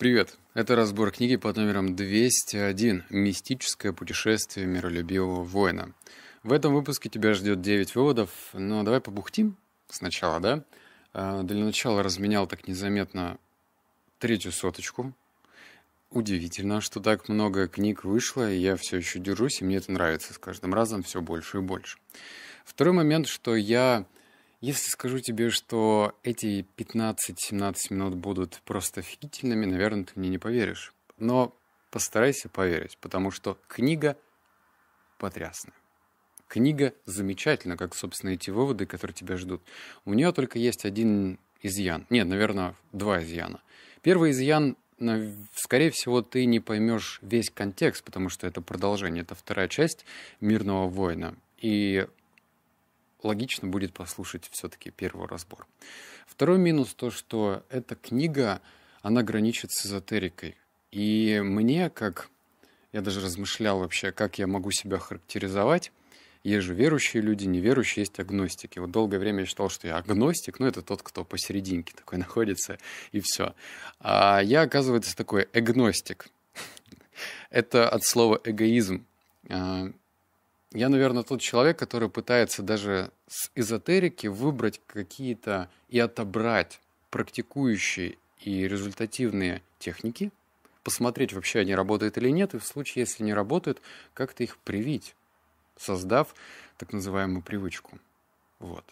Привет! Это разбор книги под номером 201 «Мистическое путешествие миролюбивого воина». В этом выпуске тебя ждет 9 выводов, но давай побухтим сначала, да? А, для начала разменял так незаметно третью соточку. Удивительно, что так много книг вышло, и я все еще держусь, и мне это нравится с каждым разом все больше и больше. Второй момент, что я если скажу тебе, что эти 15-17 минут будут просто офигительными, наверное, ты мне не поверишь. Но постарайся поверить, потому что книга потрясная, Книга замечательна, как, собственно, эти выводы, которые тебя ждут. У нее только есть один изъян. Нет, наверное, два изъяна. Первый изъян скорее всего, ты не поймешь весь контекст, потому что это продолжение, это вторая часть «Мирного воина». И логично будет послушать все-таки первый разбор. Второй минус то, что эта книга, она граничит с эзотерикой. И мне, как я даже размышлял вообще, как я могу себя характеризовать, есть же верующие люди, неверующие, есть агностики. Вот долгое время я считал, что я агностик, но ну, это тот, кто посерединке такой находится, и все. А я, оказывается, такой эгностик. это от слова эгоизм. А, я, наверное, тот человек, который пытается даже с эзотерики выбрать какие-то и отобрать практикующие и результативные техники, посмотреть вообще, они работают или нет, и в случае, если не работают, как-то их привить, создав так называемую привычку. Вот.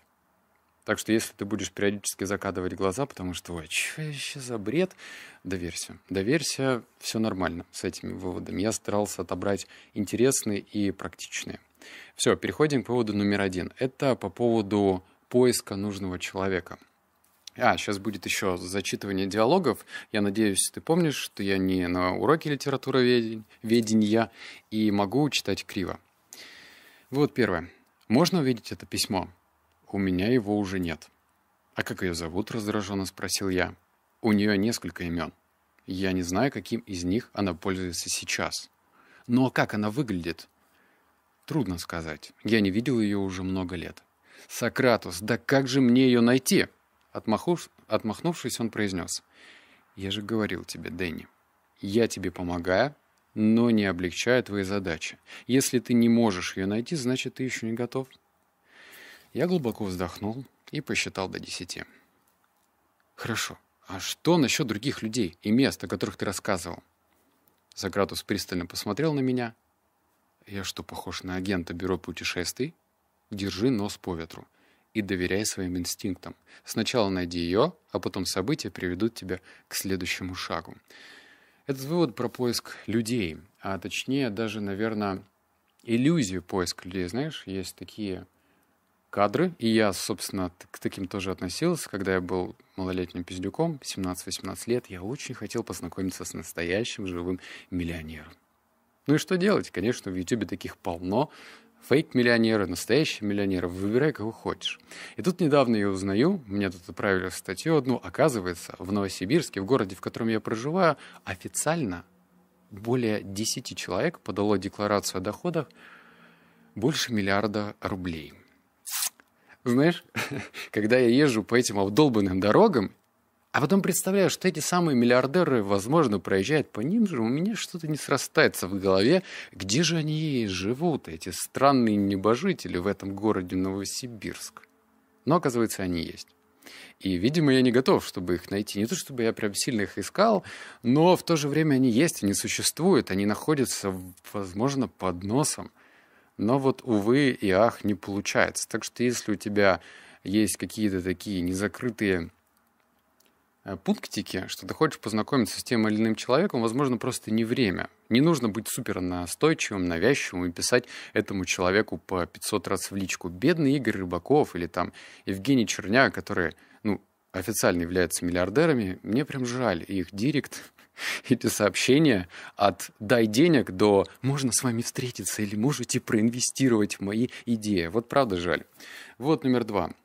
Так что если ты будешь периодически закадывать глаза, потому что, ой, что еще за бред, доверься. Доверься, все нормально с этими выводами. Я старался отобрать интересные и практичные. Все, переходим к поводу номер один. Это по поводу поиска нужного человека. А, сейчас будет еще зачитывание диалогов. Я надеюсь, ты помнишь, что я не на уроке литературы ведения и могу читать криво. Вот первое. Можно увидеть это письмо? У меня его уже нет. А как ее зовут? Раздраженно спросил я. У нее несколько имен. Я не знаю, каким из них она пользуется сейчас. Но «Ну, а как она выглядит? Трудно сказать. Я не видел ее уже много лет. «Сократус, да как же мне ее найти?» Отмахув... Отмахнувшись, он произнес. «Я же говорил тебе, Дэнни, я тебе помогаю, но не облегчаю твои задачи. Если ты не можешь ее найти, значит, ты еще не готов». Я глубоко вздохнул и посчитал до десяти. «Хорошо. А что насчет других людей и мест, о которых ты рассказывал?» Сократус пристально посмотрел на меня, я что, похож на агента бюро путешествий? Держи нос по ветру и доверяй своим инстинктам. Сначала найди ее, а потом события приведут тебя к следующему шагу. Этот вывод про поиск людей, а точнее даже, наверное, иллюзию поиска людей. Знаешь, есть такие кадры, и я, собственно, к таким тоже относился, когда я был малолетним пиздюком, 17-18 лет, я очень хотел познакомиться с настоящим живым миллионером. Ну и что делать? Конечно, в Ютубе таких полно. Фейк-миллионеры, настоящие миллионеры, выбирай кого хочешь. И тут недавно я узнаю, мне тут отправили статью одну, оказывается, в Новосибирске, в городе, в котором я проживаю, официально более 10 человек подало декларацию о доходах больше миллиарда рублей. Знаешь, когда я езжу по этим обдолбанным дорогам, а потом представляю, что эти самые миллиардеры, возможно, проезжают по ним же, у меня что-то не срастается в голове. Где же они живут, эти странные небожители в этом городе Новосибирск? Но, оказывается, они есть. И, видимо, я не готов, чтобы их найти. Не то, чтобы я прям сильно их искал, но в то же время они есть, они существуют, они находятся, возможно, под носом. Но вот, увы и ах, не получается. Так что если у тебя есть какие-то такие незакрытые Э, пунктики, что ты хочешь познакомиться с тем или иным человеком, возможно, просто не время. Не нужно быть супер настойчивым, навязчивым и писать этому человеку по 500 раз в личку. Бедный Игорь Рыбаков или там Евгений Черня, которые, ну, официально являются миллиардерами, мне прям жаль их директ, эти сообщения от «дай денег» до «можно с вами встретиться» или «можете проинвестировать в мои идеи». Вот правда жаль. Вот номер два –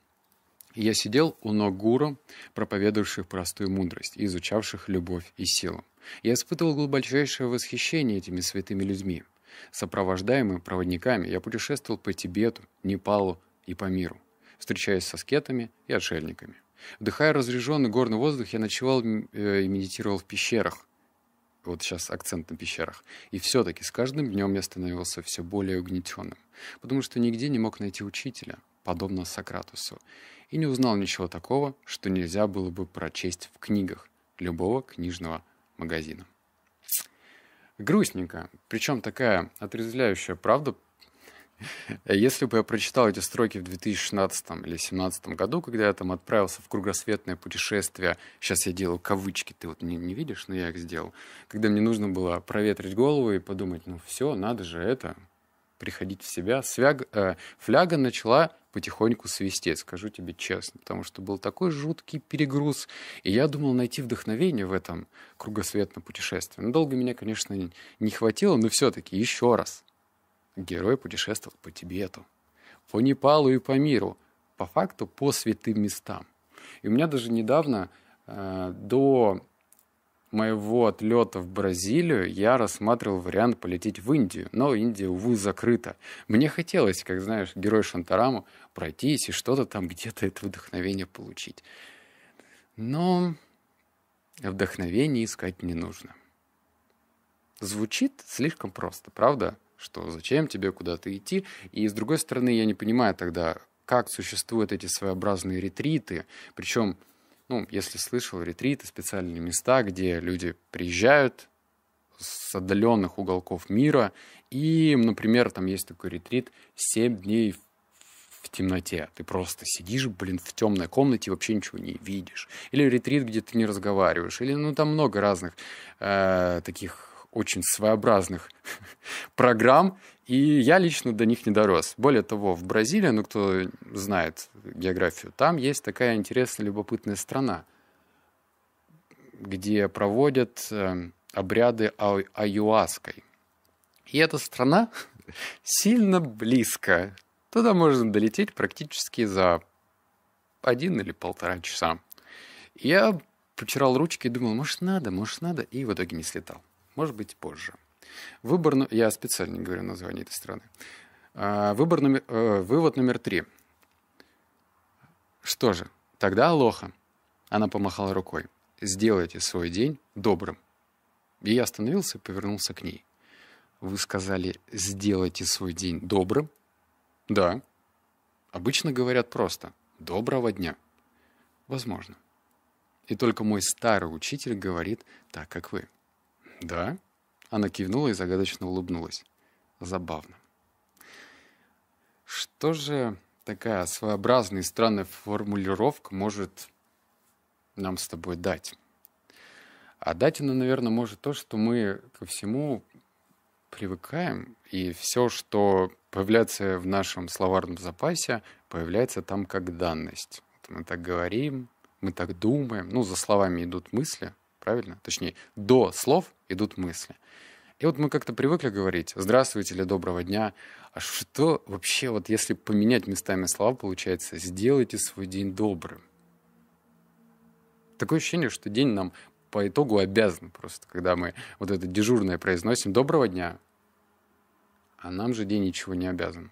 я сидел у ног гуру, проповедовавших простую мудрость и изучавших любовь и силу. Я испытывал глубочайшее восхищение этими святыми людьми. Сопровождаемый проводниками, я путешествовал по Тибету, Непалу и по миру, встречаясь со скетами и отшельниками. Вдыхая разряженный горный воздух, я ночевал э, и медитировал в пещерах. Вот сейчас акцент на пещерах. И все-таки с каждым днем я становился все более угнетенным, потому что нигде не мог найти учителя, подобно Сократусу, и не узнал ничего такого, что нельзя было бы прочесть в книгах любого книжного магазина. Грустненько, причем такая отрезвляющая правда. Если бы я прочитал эти строки в 2016 или 2017 году, когда я там отправился в кругосветное путешествие, сейчас я делал кавычки, ты вот не, не видишь, но я их сделал, когда мне нужно было проветрить голову и подумать, ну все, надо же это, приходить в себя, свяг, э, фляга начала потихоньку свистеть, скажу тебе честно, потому что был такой жуткий перегруз, и я думал найти вдохновение в этом кругосветном путешествии. Но долго меня, конечно, не хватило, но все-таки еще раз. Герой путешествовал по Тибету, по Непалу и по миру, по факту по святым местам. И у меня даже недавно э, до моего отлета в Бразилию я рассматривал вариант полететь в Индию, но Индия, увы, закрыта. Мне хотелось, как знаешь, герой Шантараму, пройтись и что-то там где-то это вдохновение получить. Но вдохновение искать не нужно. Звучит слишком просто, правда? Что зачем тебе куда-то идти? И с другой стороны, я не понимаю тогда, как существуют эти своеобразные ретриты, причем ну, если слышал, ретриты, специальные места, где люди приезжают с отдаленных уголков мира. И, например, там есть такой ретрит семь дней в темноте. Ты просто сидишь, блин, в темной комнате и вообще ничего не видишь. Или ретрит, где ты не разговариваешь. Или, ну, там много разных э, таких очень своеобразных программ, и я лично до них не дорос. Более того, в Бразилии, ну кто знает географию, там есть такая интересная, любопытная страна, где проводят э, обряды а- аюаской. И эта страна сильно близко. Туда можно долететь практически за один или полтора часа. Я потирал ручки и думал, может, надо, может, надо, и в итоге не слетал. Может быть, позже. Выбор, я специально не говорю название этой страны. А, выбор номер, э, вывод номер три. Что же, тогда Алоха. Она помахала рукой. Сделайте свой день добрым. И я остановился и повернулся к ней. Вы сказали, сделайте свой день добрым? Да. Обычно говорят просто «доброго дня». Возможно. И только мой старый учитель говорит так, как вы. «Да». Она кивнула и загадочно улыбнулась. Забавно. Что же такая своеобразная и странная формулировка может нам с тобой дать? А дать она, наверное, может то, что мы ко всему привыкаем, и все, что появляется в нашем словарном запасе, появляется там как данность. мы так говорим, мы так думаем, ну, за словами идут мысли, правильно? Точнее, до слов идут мысли. И вот мы как-то привыкли говорить «здравствуйте» или «доброго дня». А что вообще, вот если поменять местами слова, получается «сделайте свой день добрым». Такое ощущение, что день нам по итогу обязан просто, когда мы вот это дежурное произносим «доброго дня», а нам же день ничего не обязан.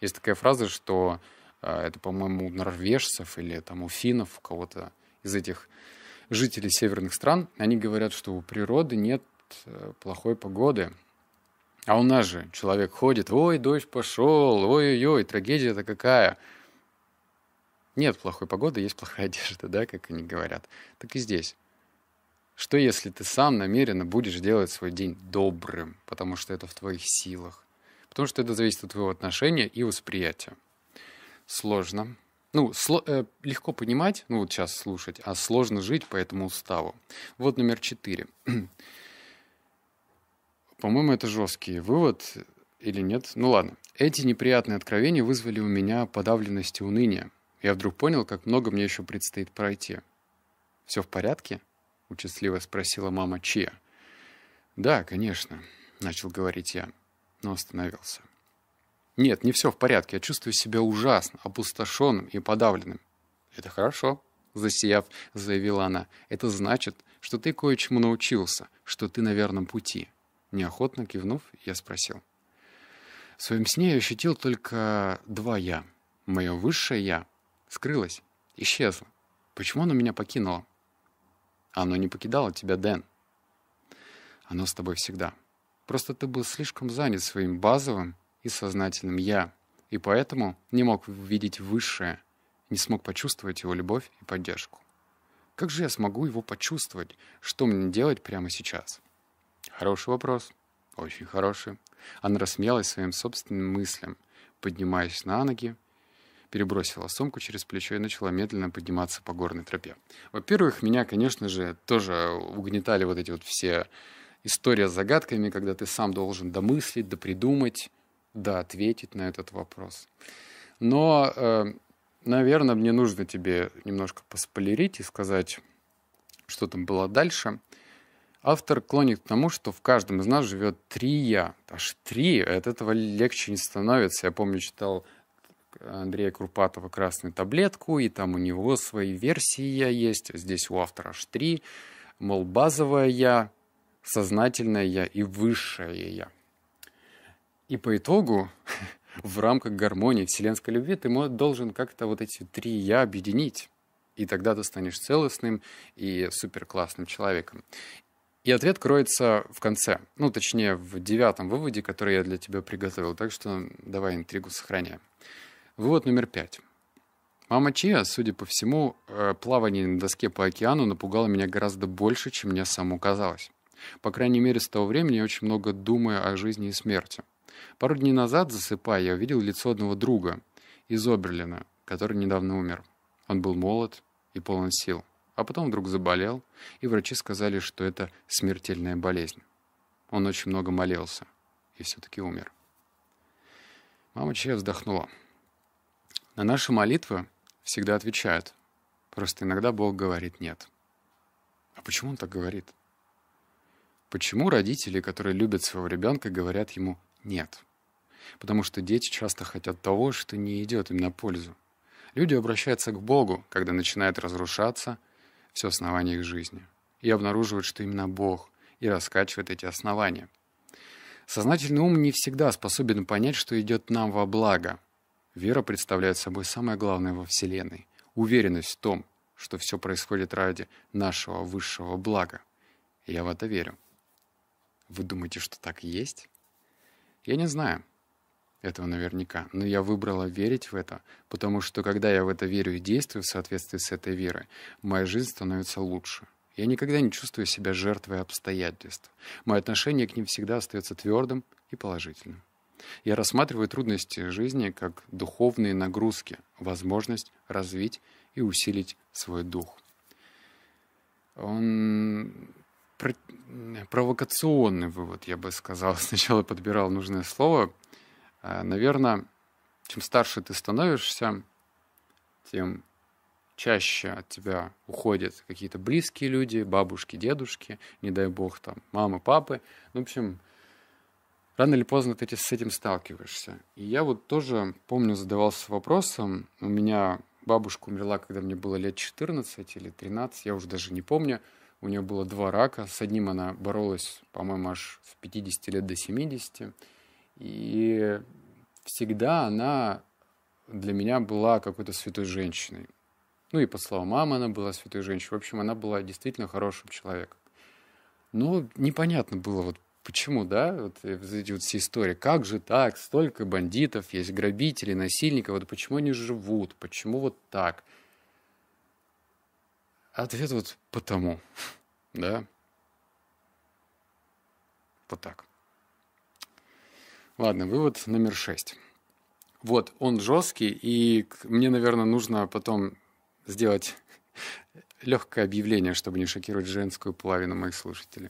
Есть такая фраза, что э, это, по-моему, у норвежцев или там у финнов, у кого-то из этих жители северных стран, они говорят, что у природы нет э, плохой погоды. А у нас же человек ходит, ой, дождь пошел, ой-ой-ой, трагедия-то какая. Нет плохой погоды, есть плохая одежда, да, как они говорят. Так и здесь. Что если ты сам намеренно будешь делать свой день добрым, потому что это в твоих силах? Потому что это зависит от твоего отношения и восприятия. Сложно, ну, сло, э, легко понимать, ну вот сейчас слушать, а сложно жить по этому уставу. Вот номер четыре. По-моему, это жесткий вывод или нет? Ну ладно. Эти неприятные откровения вызвали у меня подавленность и уныние. Я вдруг понял, как много мне еще предстоит пройти. «Все в порядке?» — участливо спросила мама Чия. «Да, конечно», — начал говорить я, но остановился. Нет, не все в порядке, я чувствую себя ужасно, опустошенным и подавленным. Это хорошо, засияв, заявила она. Это значит, что ты кое-чему научился, что ты на верном пути. Неохотно кивнув, я спросил. В своем сне я ощутил только два «я». Мое высшее «я» скрылось, исчезло. Почему оно меня покинуло? Оно не покидало тебя, Дэн. Оно с тобой всегда. Просто ты был слишком занят своим базовым, и сознательным «я», и поэтому не мог увидеть высшее, не смог почувствовать его любовь и поддержку. Как же я смогу его почувствовать? Что мне делать прямо сейчас? Хороший вопрос. Очень хороший. Она рассмеялась своим собственным мыслям, поднимаясь на ноги, перебросила сумку через плечо и начала медленно подниматься по горной тропе. Во-первых, меня, конечно же, тоже угнетали вот эти вот все история с загадками, когда ты сам должен домыслить, допридумать, да, ответить на этот вопрос. Но, э, наверное, мне нужно тебе немножко поспойлерить и сказать, что там было дальше. Автор клонит к тому, что в каждом из нас живет три «я». Аж три, от этого легче не становится. Я помню, читал э, Андрея Крупатова «Красную таблетку», и там у него свои версии «я» есть. Здесь у автора аж три. Мол, базовое «я», сознательное «я» и высшее «я». И по итогу, в рамках гармонии вселенской любви, ты должен как-то вот эти три «я» объединить. И тогда ты станешь целостным и суперклассным человеком. И ответ кроется в конце, ну, точнее, в девятом выводе, который я для тебя приготовил. Так что давай интригу сохраняем. Вывод номер пять. Мама Чия, судя по всему, э, плавание на доске по океану напугало меня гораздо больше, чем мне само казалось. По крайней мере, с того времени я очень много думаю о жизни и смерти. Пару дней назад, засыпая, я увидел лицо одного друга из Оберлина, который недавно умер. Он был молод и полон сил, а потом вдруг заболел, и врачи сказали, что это смертельная болезнь. Он очень много молился и все-таки умер. Мама Чья вздохнула. На наши молитвы всегда отвечают. Просто иногда Бог говорит «нет». А почему он так говорит? Почему родители, которые любят своего ребенка, говорят ему нет. Потому что дети часто хотят того, что не идет им на пользу. Люди обращаются к Богу, когда начинает разрушаться все основания их жизни, и обнаруживают, что именно Бог и раскачивает эти основания. Сознательный ум не всегда способен понять, что идет нам во благо. Вера представляет собой самое главное во Вселенной — уверенность в том, что все происходит ради нашего высшего блага. Я в это верю. Вы думаете, что так и есть? Я не знаю этого наверняка, но я выбрала верить в это, потому что когда я в это верю и действую в соответствии с этой верой, моя жизнь становится лучше. Я никогда не чувствую себя жертвой обстоятельств. Мое отношение к ним всегда остается твердым и положительным. Я рассматриваю трудности жизни как духовные нагрузки, возможность развить и усилить свой дух. Он провокационный вывод, я бы сказал. Сначала подбирал нужное слово. А, Наверное, чем старше ты становишься, тем чаще от тебя уходят какие-то близкие люди, бабушки, дедушки, не дай бог, там, мамы, папы. Ну, в общем, рано или поздно ты с этим сталкиваешься. И я вот тоже, помню, задавался вопросом. У меня бабушка умерла, когда мне было лет 14 или 13, я уже даже не помню – у нее было два рака. С одним она боролась, по-моему, аж с 50 лет до 70. И всегда она для меня была какой-то святой женщиной. Ну и по словам мамы она была святой женщиной. В общем, она была действительно хорошим человеком. Но непонятно было, вот почему, да, вот э, эти вот все истории, как же так, столько бандитов, есть грабители, насильников, вот почему они живут, почему вот так – Ответ вот потому, да? Вот так. Ладно, вывод номер шесть. Вот, он жесткий, и мне, наверное, нужно потом сделать легкое объявление, чтобы не шокировать женскую половину моих слушателей.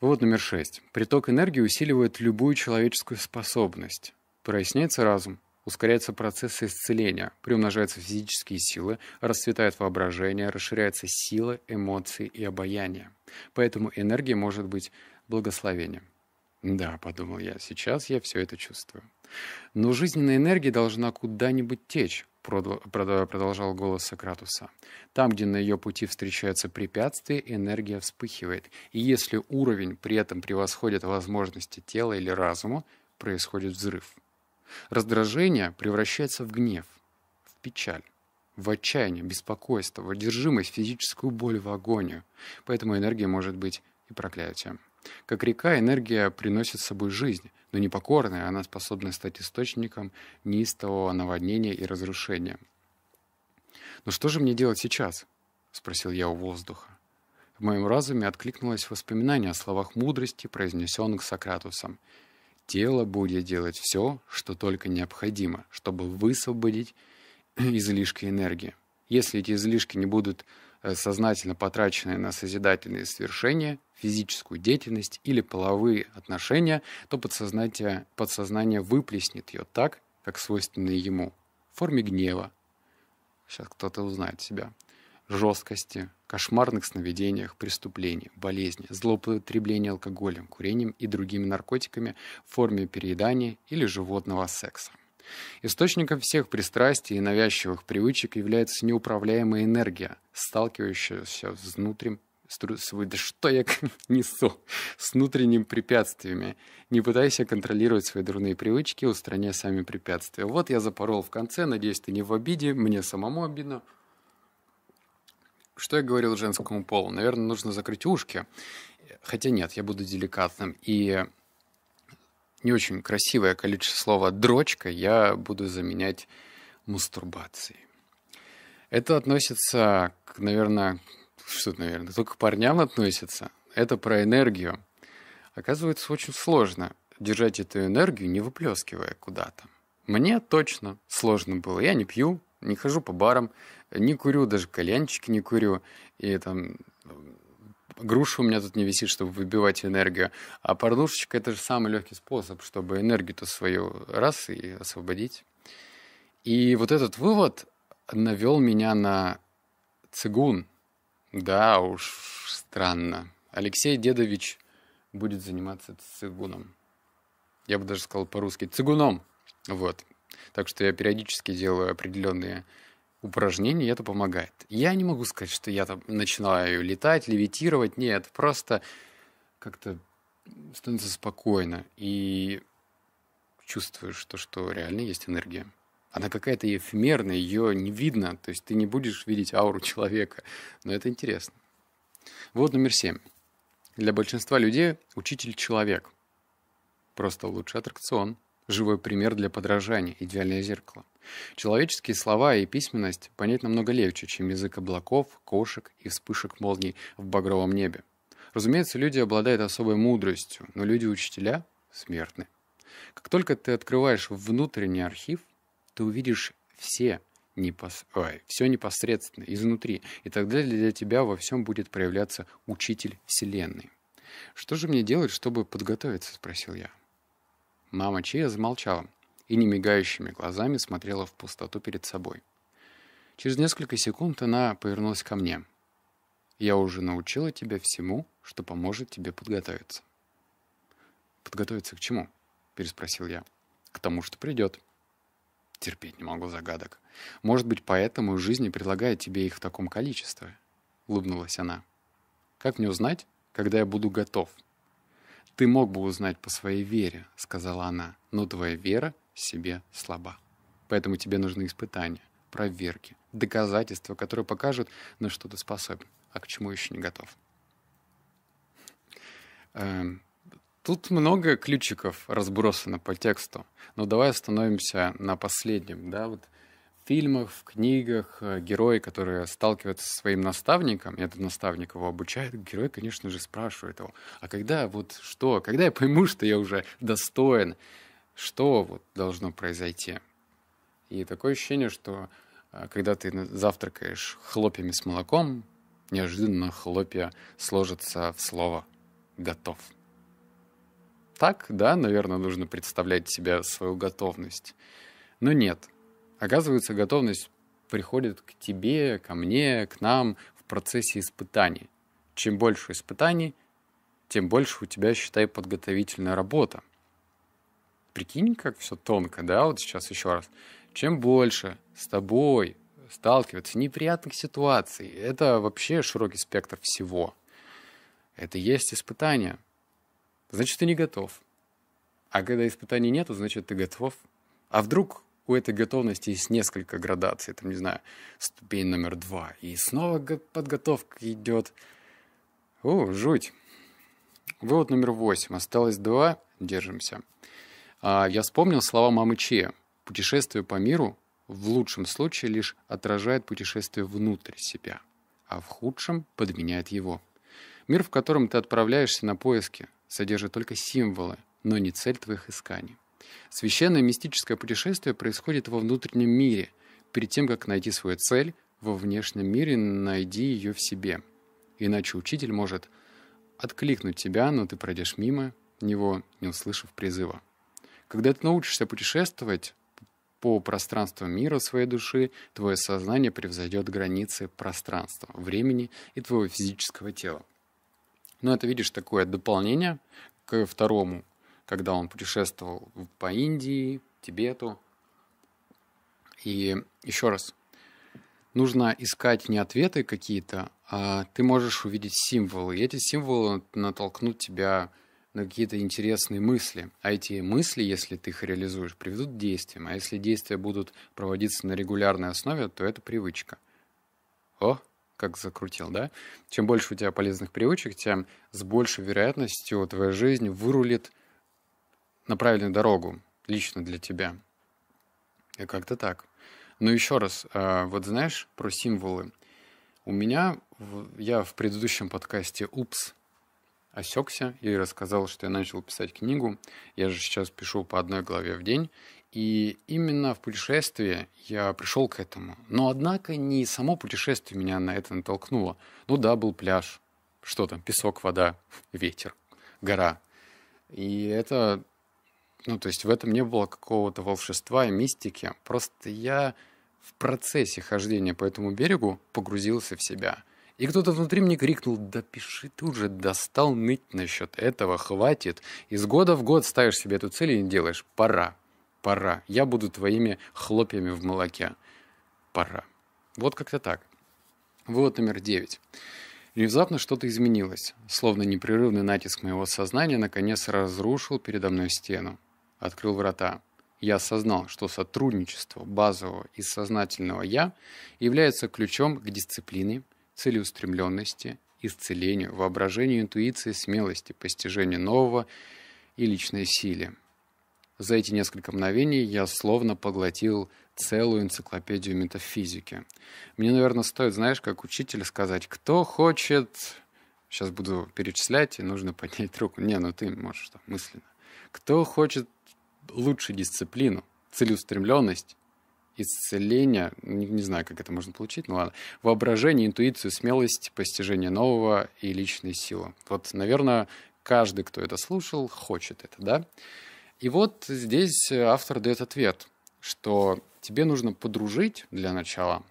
Вывод номер шесть. Приток энергии усиливает любую человеческую способность. Проясняется разум, ускоряются процессы исцеления, приумножаются физические силы, расцветает воображение, расширяются силы, эмоции и обаяние. Поэтому энергия может быть благословением. Да, подумал я, сейчас я все это чувствую. Но жизненная энергия должна куда-нибудь течь, продолжал голос Сократуса. Там, где на ее пути встречаются препятствия, энергия вспыхивает. И если уровень при этом превосходит возможности тела или разума, происходит взрыв. Раздражение превращается в гнев, в печаль, в отчаяние, беспокойство, в одержимость, физическую боль, в агонию. Поэтому энергия может быть и проклятием. Как река, энергия приносит с собой жизнь, но непокорная она способна стать источником неистового наводнения и разрушения. «Но что же мне делать сейчас?» — спросил я у воздуха. В моем разуме откликнулось воспоминание о словах мудрости, произнесенных Сократусом — Тело будет делать все, что только необходимо, чтобы высвободить излишки энергии. Если эти излишки не будут э, сознательно потрачены на созидательные свершения, физическую деятельность или половые отношения, то подсознание, подсознание выплеснет ее так, как свойственно ему, в форме гнева. Сейчас кто-то узнает себя жесткости, кошмарных сновидениях, преступлений, болезни, злоупотребления алкоголем, курением и другими наркотиками в форме переедания или животного секса. Источником всех пристрастий и навязчивых привычек является неуправляемая энергия, сталкивающаяся с внутренним с, да что я несу с внутренними препятствиями. Не пытайся контролировать свои дурные привычки, устраняя сами препятствия. Вот я запорол в конце, надеюсь, ты не в обиде, мне самому обидно что я говорил женскому полу? Наверное, нужно закрыть ушки. Хотя нет, я буду деликатным. И не очень красивое количество слова «дрочка» я буду заменять мастурбацией. Это относится, к, наверное, что это, наверное, только к парням относится. Это про энергию. Оказывается, очень сложно держать эту энергию, не выплескивая куда-то. Мне точно сложно было. Я не пью, не хожу по барам, не курю, даже кальянчики не курю, и там груша у меня тут не висит, чтобы выбивать энергию. А порнушечка – это же самый легкий способ, чтобы энергию-то свою раз и освободить. И вот этот вывод навел меня на цигун. Да уж, странно. Алексей Дедович будет заниматься цигуном. Я бы даже сказал по-русски цигуном. Вот. Так что я периодически делаю определенные упражнения, и это помогает. Я не могу сказать, что я там начинаю летать, левитировать, нет, просто как-то становится спокойно и чувствуешь то, что реально есть энергия. Она какая-то эфемерная, ее не видно, то есть ты не будешь видеть ауру человека, но это интересно. Вот номер семь. Для большинства людей учитель человек. Просто лучший аттракцион – живой пример для подражания, идеальное зеркало. Человеческие слова и письменность понять намного легче, чем язык облаков, кошек и вспышек молний в багровом небе. Разумеется, люди обладают особой мудростью, но люди-учителя смертны. Как только ты открываешь внутренний архив, ты увидишь все непос... Ой, все непосредственно, изнутри, и тогда для тебя во всем будет проявляться учитель Вселенной. «Что же мне делать, чтобы подготовиться?» – спросил я. Мама Чия замолчала и немигающими глазами смотрела в пустоту перед собой. Через несколько секунд она повернулась ко мне. «Я уже научила тебя всему, что поможет тебе подготовиться». «Подготовиться к чему?» — переспросил я. «К тому, что придет». Терпеть не могу загадок. Может быть, поэтому жизнь не предлагает тебе их в таком количестве?» — улыбнулась она. «Как мне узнать, когда я буду готов?» «Ты мог бы узнать по своей вере», — сказала она, «но твоя вера в себе слаба. Поэтому тебе нужны испытания, проверки, доказательства, которые покажут, на что ты способен, а к чему еще не готов». Эм, тут много ключиков разбросано по тексту, но давай остановимся на последнем, да, вот фильмах, в книгах э, герои, которые сталкиваются со своим наставником, и этот наставник его обучает, герой, конечно же, спрашивает его, а когда вот что, когда я пойму, что я уже достоин, что вот должно произойти? И такое ощущение, что э, когда ты завтракаешь хлопьями с молоком, неожиданно хлопья сложатся в слово «готов». Так, да, наверное, нужно представлять себя свою готовность. Но нет — Оказывается, готовность приходит к тебе, ко мне, к нам в процессе испытаний. Чем больше испытаний, тем больше у тебя, считай, подготовительная работа. Прикинь, как все тонко, да, вот сейчас еще раз. Чем больше с тобой сталкиваться неприятных ситуаций, это вообще широкий спектр всего. Это есть испытание. Значит, ты не готов. А когда испытаний нету, значит, ты готов. А вдруг у этой готовности есть несколько градаций, там, не знаю, ступень номер два. И снова подготовка идет. О, жуть. Вывод номер восемь. Осталось два. Держимся. А, я вспомнил слова мамы Че. Путешествие по миру в лучшем случае лишь отражает путешествие внутрь себя, а в худшем подменяет его. Мир, в котором ты отправляешься на поиски, содержит только символы, но не цель твоих исканий. Священное мистическое путешествие происходит во внутреннем мире. Перед тем, как найти свою цель, во внешнем мире найди ее в себе. Иначе учитель может откликнуть тебя, но ты пройдешь мимо него, не услышав призыва. Когда ты научишься путешествовать по пространству мира своей души, твое сознание превзойдет границы пространства, времени и твоего физического тела. Но это, видишь, такое дополнение к второму когда он путешествовал по Индии, Тибету. И еще раз, нужно искать не ответы какие-то, а ты можешь увидеть символы. И эти символы натолкнут тебя на какие-то интересные мысли. А эти мысли, если ты их реализуешь, приведут к действиям. А если действия будут проводиться на регулярной основе, то это привычка. О, как закрутил, да? Чем больше у тебя полезных привычек, тем с большей вероятностью твоя жизнь вырулит – на правильную дорогу лично для тебя. И как-то так. Но еще раз, э, вот знаешь про символы. У меня, я в предыдущем подкасте «Упс» осекся и рассказал, что я начал писать книгу. Я же сейчас пишу по одной главе в день. И именно в путешествии я пришел к этому. Но, однако, не само путешествие меня на это натолкнуло. Ну да, был пляж, что там, песок, вода, ветер, гора. И это ну, то есть в этом не было какого-то волшебства и мистики. Просто я в процессе хождения по этому берегу погрузился в себя. И кто-то внутри мне крикнул, да пиши ты уже, достал ныть насчет этого, хватит. Из года в год ставишь себе эту цель и не делаешь. Пора, пора. Я буду твоими хлопьями в молоке. Пора. Вот как-то так. Вывод номер девять. Внезапно что-то изменилось, словно непрерывный натиск моего сознания наконец разрушил передо мной стену открыл врата. Я осознал, что сотрудничество базового и сознательного «я» является ключом к дисциплине, целеустремленности, исцелению, воображению, интуиции, смелости, постижению нового и личной силе. За эти несколько мгновений я словно поглотил целую энциклопедию метафизики. Мне, наверное, стоит, знаешь, как учитель сказать, кто хочет... Сейчас буду перечислять, и нужно поднять руку. Не, ну ты можешь там мысленно. Кто хочет лучше дисциплину, целеустремленность, исцеление, не, не знаю, как это можно получить, ну ладно, воображение, интуицию, смелость, постижение нового и личной силы. Вот, наверное, каждый, кто это слушал, хочет это, да? И вот здесь автор дает ответ, что тебе нужно подружить для начала,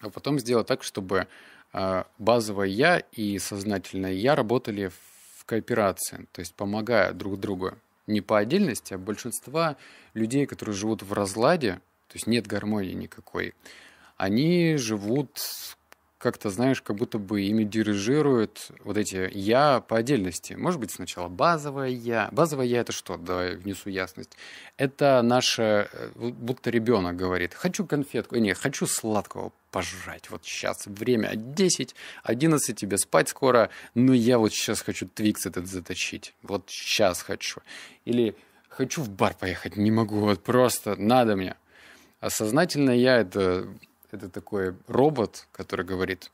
а потом сделать так, чтобы а, базовое «я» и сознательное «я» работали в кооперации, то есть помогая друг другу не по отдельности, а большинства людей, которые живут в разладе, то есть нет гармонии никакой, они живут как-то, знаешь, как будто бы ими дирижируют вот эти «я» по отдельности. Может быть, сначала базовое «я». Базовое «я» — это что? Давай внесу ясность. Это наше, э, будто ребенок говорит, хочу конфетку, Нет, хочу сладкого пожрать. Вот сейчас время 10, 11, тебе спать скоро, но я вот сейчас хочу твикс этот заточить. Вот сейчас хочу. Или хочу в бар поехать, не могу, вот просто надо мне. Осознательно я это это такой робот, который говорит,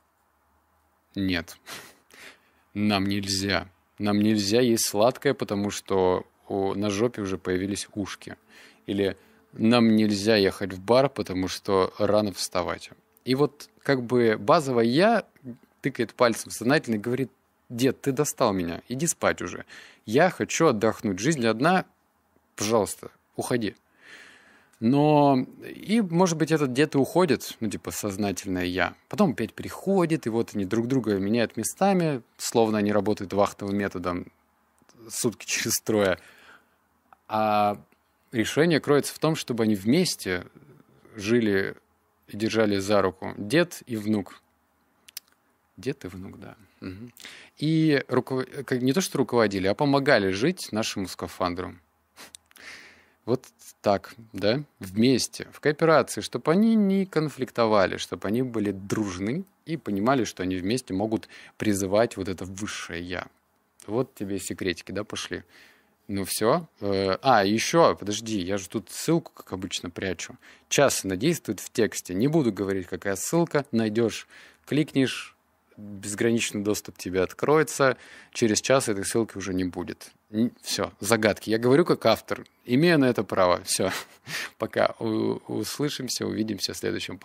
нет, нам нельзя. Нам нельзя есть сладкое, потому что у на жопе уже появились ушки. Или нам нельзя ехать в бар, потому что рано вставать. И вот как бы базово я тыкает пальцем сознательно и говорит, дед, ты достал меня, иди спать уже. Я хочу отдохнуть, жизнь одна, пожалуйста, уходи. Но и, может быть, этот дед то уходит, ну, типа, сознательное «я». Потом опять приходит, и вот они друг друга меняют местами, словно они работают вахтовым методом сутки через трое. А решение кроется в том, чтобы они вместе жили и держали за руку дед и внук. Дед и внук, да. Угу. И руко... Э, не то, что руководили, а помогали жить нашему скафандру. Вот так, да, вместе, в кооперации, чтобы они не конфликтовали, чтобы они были дружны и понимали, что они вместе могут призывать вот это высшее «я». Вот тебе секретики, да, пошли. Ну все. Э, а, еще, подожди, я же тут ссылку, как обычно, прячу. Час она действует в тексте. Не буду говорить, какая ссылка. Найдешь, кликнешь, безграничный доступ тебе откроется. Через час этой ссылки уже не будет все, загадки. Я говорю как автор, имея на это право. Все, пока. Услышимся, увидимся в следующем